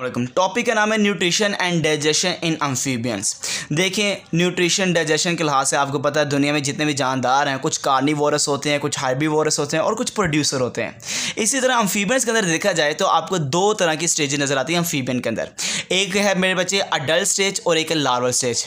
वालेकुम टॉपिक का नाम है nutrition and digestion in amphibians देखें न्यूट्रिशन डाइजेशन के लिहाज से आपको पता है दुनिया में जितने भी जानदार हैं कुछ कार्निवोरस होते हैं कुछ हाइबीवोरस होते हैं और कुछ प्रोड्यूसर होते हैं इसी तरह अम्फीबियंस के अंदर देखा जाए तो आपको दो तरह की स्टेजें नज़र आती है अम्फीबियन के अंदर एक है मेरे बच्चे अडल्ट स्टेज और एक है लार्वल स्टेज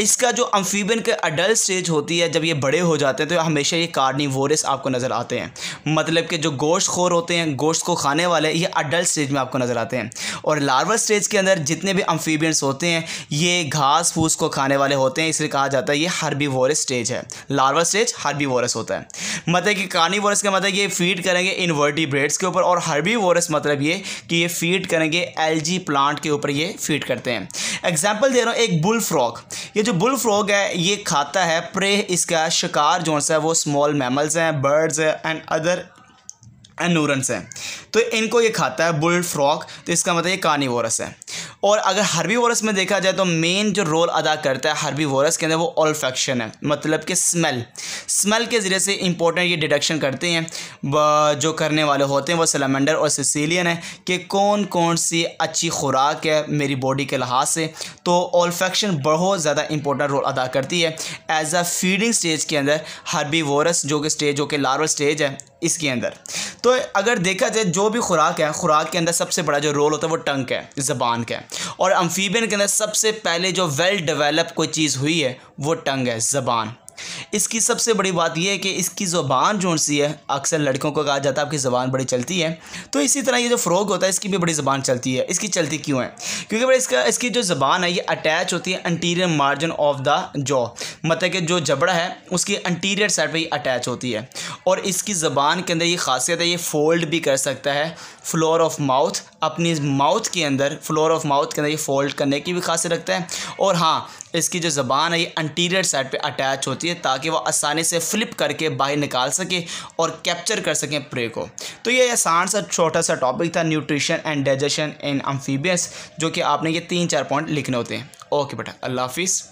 इसका जो अम्फीबियन के अडल्ट स्टेज होती है जब ये बड़े हो जाते हैं तो हमेशा ये कार्निवोरस आपको नज़र आते हैं मतलब कि जो गोश्त खोर होते हैं गोश्त को खाने वाले ये अडल्ट स्टेज में आपको नज़र आते हैं और लार्वल स्टेज के अंदर जितने भी अम्फीबियंस होते हैं ये घास फूस को खाने वाले होते हैं इसलिए कहा जाता है ये हर्बीवोरस स्टेज है लार्वल स्टेज हर्बीवोरस होता है मतलब कि कार्निवोरस का मतलब ये फीड करेंगे इन्वर्टिव वर्टिब्रेट्स के ऊपर और हर्बी मतलब ये कि ये फीड करेंगे एलजी प्लांट के ऊपर ये फीड करते हैं एग्जाम्पल दे रहा हूँ एक बुल फ्रॉग ये जो बुल फ्रॉग है ये खाता है प्रे इसका शिकार जो सा है वो स्मॉल मैमल्स हैं बर्ड्स हैं एंड अदर एनूरस हैं तो इनको ये खाता है बुल फ्रॉक तो इसका मतलब ये कानीवोरस है और अगर हर्बी वोरस में देखा जाए तो मेन जो रोल अदा करता है हर्बी वोरस के अंदर वो ऑल्फेक्शन है मतलब कि स्मेल स्मेल के ज़रिए से इंपॉर्टेंट ये डिडक्शन करते हैं जो करने वाले होते हैं वो सलामेंडर और सिसिलियन है कि कौन कौन सी अच्छी खुराक है मेरी बॉडी के लिहाज से तो ऑल्फेक्शन बहुत ज़्यादा इंपॉर्टेंट रोल अदा करती है एज अ फीडिंग स्टेज के अंदर हर्बी वोरस जो कि स्टेज जो कि लार्वल स्टेज है इसके अंदर तो अगर देखा जाए जो भी खुराक है खुराक के अंदर सबसे बड़ा जो रोल होता है वो टंक है ज़बान का है और अम्फीबियन के अंदर सबसे पहले जो वेल डेवलप कोई चीज़ हुई है वो टंग है ज़बान इसकी सबसे बड़ी बात यह है कि इसकी ज़ुबान जो सी है अक्सर लड़कों को कहा जाता है आपकी ज़बान बड़ी चलती है तो इसी तरह ये जो फ़्रॉक होता है इसकी भी बड़ी ज़बान चलती है इसकी चलती क्यों है क्योंकि बड़ा इसका इसकी जो ज़बान है ये अटैच होती है anterior margin of the jaw मतलब कि जो जबड़ा है उसकी अंटीरियर साइड पर ही अटैच होती है और इसकी ज़बान के अंदर ये खासियत है ये फ़ोल्ड भी कर सकता है फ्लोर ऑफ माउथ अपनी माउथ के अंदर फ्लोर ऑफ माउथ के अंदर ये फोल्ड करने की भी खासियत रखता है और हाँ इसकी जो ज़बान है ये अंटीरियर साइड पे अटैच होती है ताकि वो आसानी से फ्लिप करके बाहर निकाल सके और कैप्चर कर सकें प्रे को तो ये आसान सा छोटा सा टॉपिक था nutrition and digestion in amphibians जो कि आपने ये तीन चार पॉइंट लिखने होते हैं ओके बेटा अल्लाह हाफिज़